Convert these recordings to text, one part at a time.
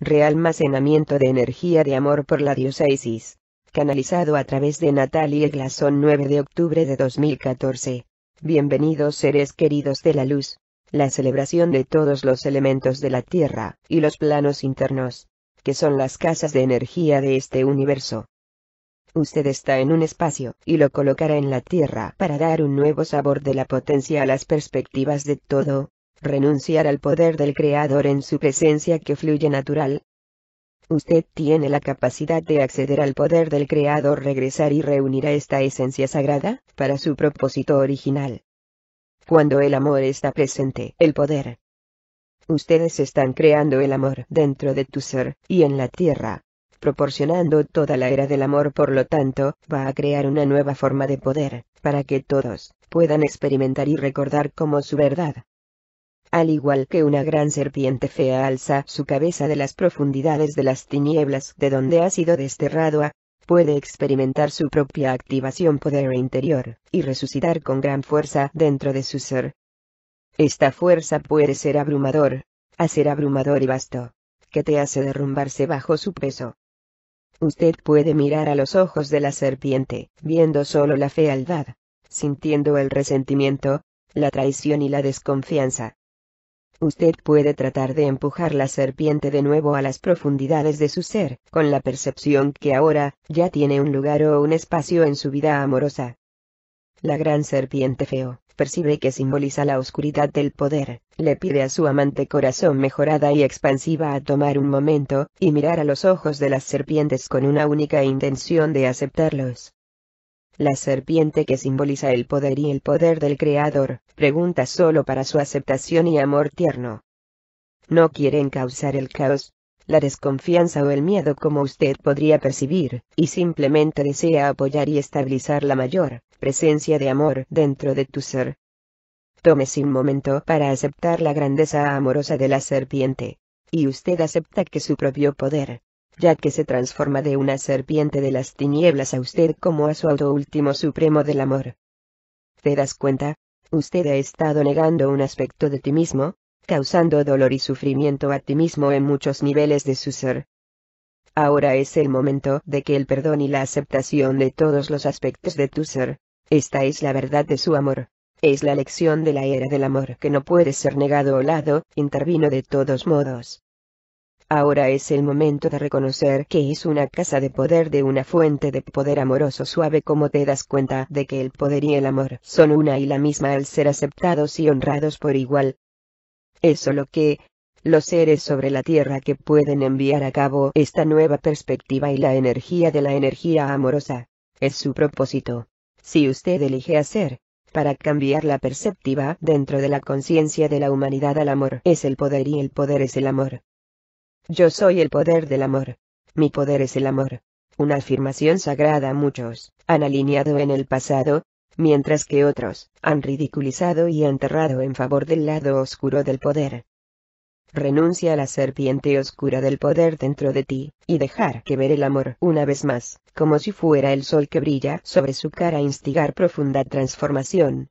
realmacenamiento de energía de amor por la Diosa Isis, canalizado a través de Natalie Glasón 9 de octubre de 2014. Bienvenidos seres queridos de la luz, la celebración de todos los elementos de la Tierra, y los planos internos, que son las casas de energía de este universo. Usted está en un espacio, y lo colocará en la Tierra para dar un nuevo sabor de la potencia a las perspectivas de todo, renunciar al poder del Creador en su presencia que fluye natural. Usted tiene la capacidad de acceder al poder del Creador, regresar y reunir a esta esencia sagrada, para su propósito original. Cuando el amor está presente, el poder. Ustedes están creando el amor dentro de tu ser, y en la tierra, proporcionando toda la era del amor por lo tanto, va a crear una nueva forma de poder, para que todos puedan experimentar y recordar como su verdad al igual que una gran serpiente fea alza su cabeza de las profundidades de las tinieblas de donde ha sido desterrado puede experimentar su propia activación poder interior, y resucitar con gran fuerza dentro de su ser. Esta fuerza puede ser abrumador, hacer abrumador y vasto, que te hace derrumbarse bajo su peso. Usted puede mirar a los ojos de la serpiente, viendo solo la fealdad, sintiendo el resentimiento, la traición y la desconfianza usted puede tratar de empujar la serpiente de nuevo a las profundidades de su ser, con la percepción que ahora, ya tiene un lugar o un espacio en su vida amorosa. La gran serpiente feo, percibe que simboliza la oscuridad del poder, le pide a su amante corazón mejorada y expansiva a tomar un momento, y mirar a los ojos de las serpientes con una única intención de aceptarlos la serpiente que simboliza el poder y el poder del Creador, pregunta solo para su aceptación y amor tierno. No quieren causar el caos, la desconfianza o el miedo como usted podría percibir, y simplemente desea apoyar y estabilizar la mayor presencia de amor dentro de tu ser. Tome un momento para aceptar la grandeza amorosa de la serpiente, y usted acepta que su propio poder, ya que se transforma de una serpiente de las tinieblas a usted como a su auto último supremo del amor. ¿Te das cuenta? Usted ha estado negando un aspecto de ti mismo, causando dolor y sufrimiento a ti mismo en muchos niveles de su ser. Ahora es el momento de que el perdón y la aceptación de todos los aspectos de tu ser, esta es la verdad de su amor. Es la lección de la era del amor que no puede ser negado o lado, intervino de todos modos. Ahora es el momento de reconocer que es una casa de poder de una fuente de poder amoroso suave como te das cuenta de que el poder y el amor son una y la misma al ser aceptados y honrados por igual. Eso lo que, los seres sobre la Tierra que pueden enviar a cabo esta nueva perspectiva y la energía de la energía amorosa. Es su propósito. Si usted elige hacer, para cambiar la perspectiva dentro de la conciencia de la humanidad al amor es el poder y el poder es el amor. Yo soy el poder del amor. Mi poder es el amor. Una afirmación sagrada muchos han alineado en el pasado, mientras que otros han ridiculizado y enterrado en favor del lado oscuro del poder. Renuncia a la serpiente oscura del poder dentro de ti, y dejar que ver el amor una vez más, como si fuera el sol que brilla sobre su cara e instigar profunda transformación.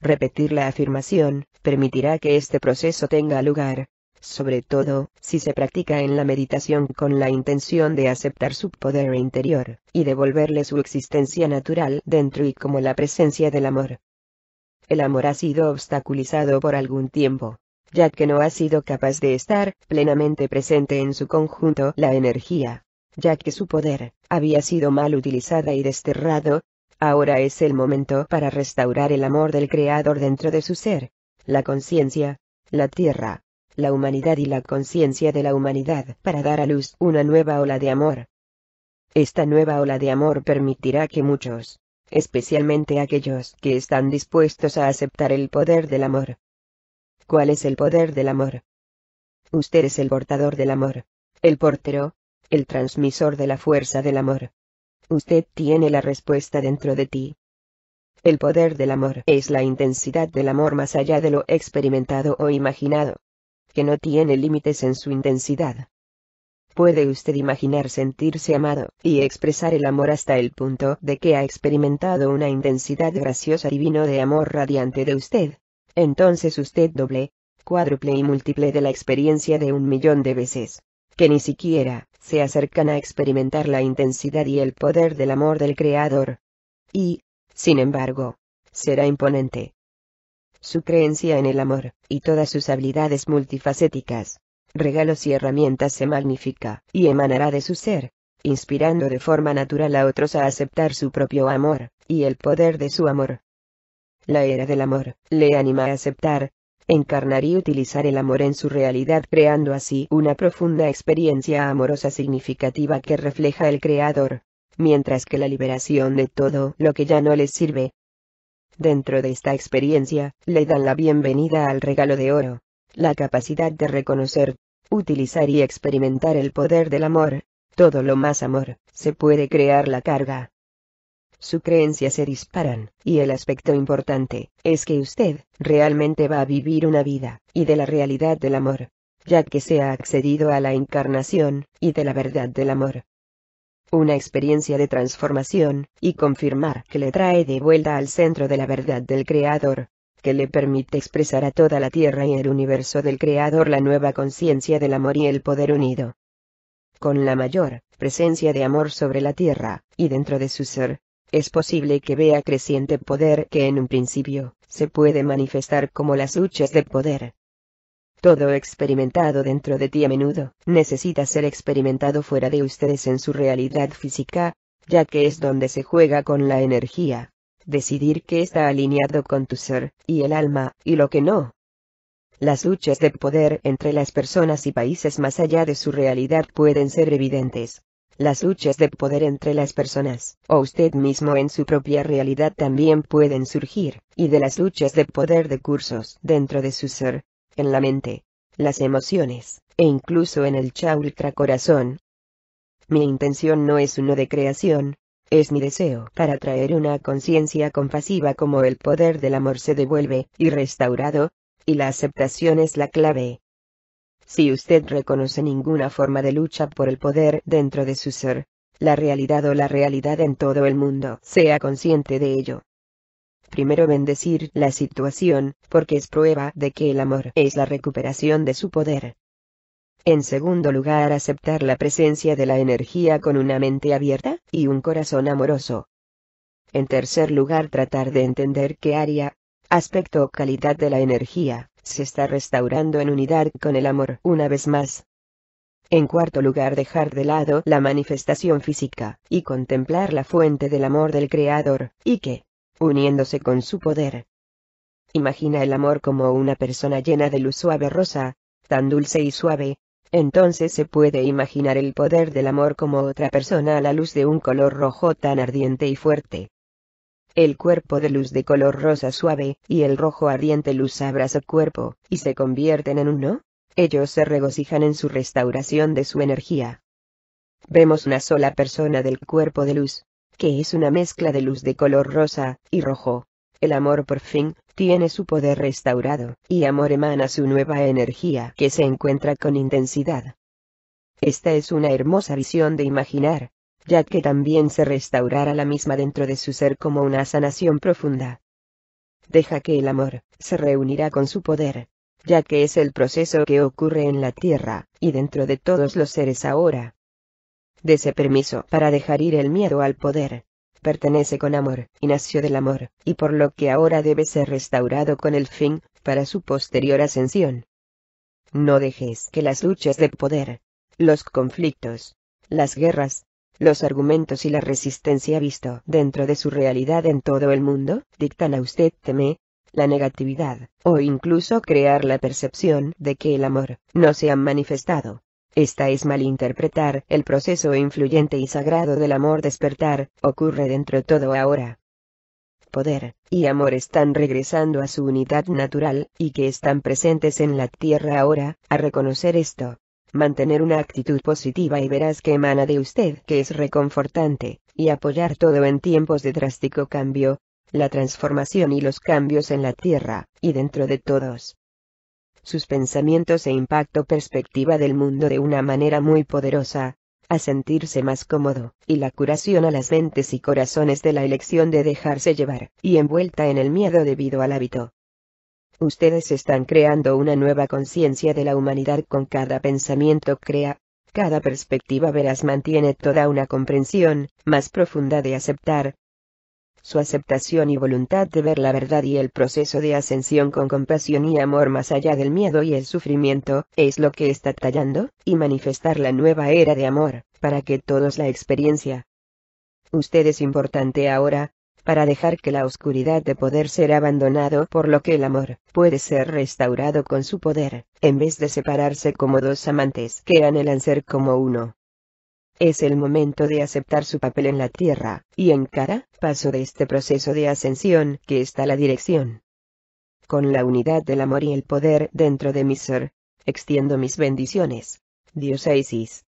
Repetir la afirmación, permitirá que este proceso tenga lugar, sobre todo, si se practica en la meditación con la intención de aceptar su poder interior, y devolverle su existencia natural dentro y como la presencia del amor. El amor ha sido obstaculizado por algún tiempo, ya que no ha sido capaz de estar plenamente presente en su conjunto la energía, ya que su poder había sido mal utilizada y desterrado, ahora es el momento para restaurar el amor del Creador dentro de su ser, la conciencia, la tierra, la humanidad y la conciencia de la humanidad para dar a luz una nueva ola de amor. Esta nueva ola de amor permitirá que muchos, especialmente aquellos que están dispuestos a aceptar el poder del amor. ¿Cuál es el poder del amor? Usted es el portador del amor, el portero, el transmisor de la fuerza del amor. Usted tiene la respuesta dentro de ti. El poder del amor es la intensidad del amor más allá de lo experimentado o imaginado que no tiene límites en su intensidad. Puede usted imaginar sentirse amado, y expresar el amor hasta el punto de que ha experimentado una intensidad graciosa y vino de amor radiante de usted. Entonces usted doble, cuádruple y múltiple de la experiencia de un millón de veces, que ni siquiera se acercan a experimentar la intensidad y el poder del amor del Creador. Y, sin embargo, será imponente, su creencia en el amor, y todas sus habilidades multifacéticas, regalos y herramientas se magnifica, y emanará de su ser, inspirando de forma natural a otros a aceptar su propio amor, y el poder de su amor. La era del amor, le anima a aceptar, encarnar y utilizar el amor en su realidad creando así una profunda experiencia amorosa significativa que refleja el Creador, mientras que la liberación de todo lo que ya no les sirve, Dentro de esta experiencia, le dan la bienvenida al regalo de oro. La capacidad de reconocer, utilizar y experimentar el poder del amor, todo lo más amor, se puede crear la carga. Su creencia se disparan, y el aspecto importante, es que usted, realmente va a vivir una vida, y de la realidad del amor, ya que se ha accedido a la encarnación, y de la verdad del amor, una experiencia de transformación, y confirmar que le trae de vuelta al centro de la verdad del Creador, que le permite expresar a toda la Tierra y el universo del Creador la nueva conciencia del amor y el poder unido. Con la mayor presencia de amor sobre la Tierra, y dentro de su ser, es posible que vea creciente poder que en un principio, se puede manifestar como las luchas de poder todo experimentado dentro de ti a menudo necesita ser experimentado fuera de ustedes en su realidad física, ya que es donde se juega con la energía. Decidir qué está alineado con tu ser y el alma, y lo que no. Las luchas de poder entre las personas y países más allá de su realidad pueden ser evidentes. Las luchas de poder entre las personas, o usted mismo en su propia realidad también pueden surgir, y de las luchas de poder de cursos dentro de su ser, en la mente, las emociones, e incluso en el chaultra corazón. Mi intención no es uno de creación, es mi deseo para traer una conciencia compasiva como el poder del amor se devuelve y restaurado, y la aceptación es la clave. Si usted reconoce ninguna forma de lucha por el poder dentro de su ser, la realidad o la realidad en todo el mundo, sea consciente de ello primero bendecir la situación, porque es prueba de que el amor es la recuperación de su poder. En segundo lugar, aceptar la presencia de la energía con una mente abierta, y un corazón amoroso. En tercer lugar, tratar de entender qué área, aspecto o calidad de la energía, se está restaurando en unidad con el amor una vez más. En cuarto lugar, dejar de lado la manifestación física, y contemplar la fuente del amor del Creador, y que, uniéndose con su poder. Imagina el amor como una persona llena de luz suave rosa, tan dulce y suave, entonces se puede imaginar el poder del amor como otra persona a la luz de un color rojo tan ardiente y fuerte. El cuerpo de luz de color rosa suave y el rojo ardiente luz abraza cuerpo, y se convierten en uno. Ellos se regocijan en su restauración de su energía. Vemos una sola persona del cuerpo de luz, que es una mezcla de luz de color rosa y rojo. El amor por fin tiene su poder restaurado, y amor emana su nueva energía que se encuentra con intensidad. Esta es una hermosa visión de imaginar, ya que también se restaurará la misma dentro de su ser como una sanación profunda. Deja que el amor se reunirá con su poder, ya que es el proceso que ocurre en la tierra, y dentro de todos los seres ahora, ese permiso para dejar ir el miedo al poder. Pertenece con amor, y nació del amor, y por lo que ahora debe ser restaurado con el fin, para su posterior ascensión. No dejes que las luchas de poder, los conflictos, las guerras, los argumentos y la resistencia visto dentro de su realidad en todo el mundo, dictan a usted teme, la negatividad, o incluso crear la percepción de que el amor no se ha manifestado. Esta es malinterpretar, el proceso influyente y sagrado del amor despertar, ocurre dentro todo ahora. Poder y amor están regresando a su unidad natural, y que están presentes en la tierra ahora, a reconocer esto. Mantener una actitud positiva y verás que emana de usted que es reconfortante, y apoyar todo en tiempos de drástico cambio, la transformación y los cambios en la tierra, y dentro de todos sus pensamientos e impacto perspectiva del mundo de una manera muy poderosa, a sentirse más cómodo, y la curación a las mentes y corazones de la elección de dejarse llevar, y envuelta en el miedo debido al hábito. Ustedes están creando una nueva conciencia de la humanidad con cada pensamiento crea, cada perspectiva veraz mantiene toda una comprensión, más profunda de aceptar, su aceptación y voluntad de ver la verdad y el proceso de ascensión con compasión y amor más allá del miedo y el sufrimiento, es lo que está tallando, y manifestar la nueva era de amor, para que todos la experiencia. Usted es importante ahora, para dejar que la oscuridad de poder ser abandonado por lo que el amor puede ser restaurado con su poder, en vez de separarse como dos amantes que anhelan ser como uno. Es el momento de aceptar su papel en la Tierra, y en cada paso de este proceso de ascensión que está la dirección. Con la unidad del amor y el poder dentro de mi ser, extiendo mis bendiciones. Dios Isis.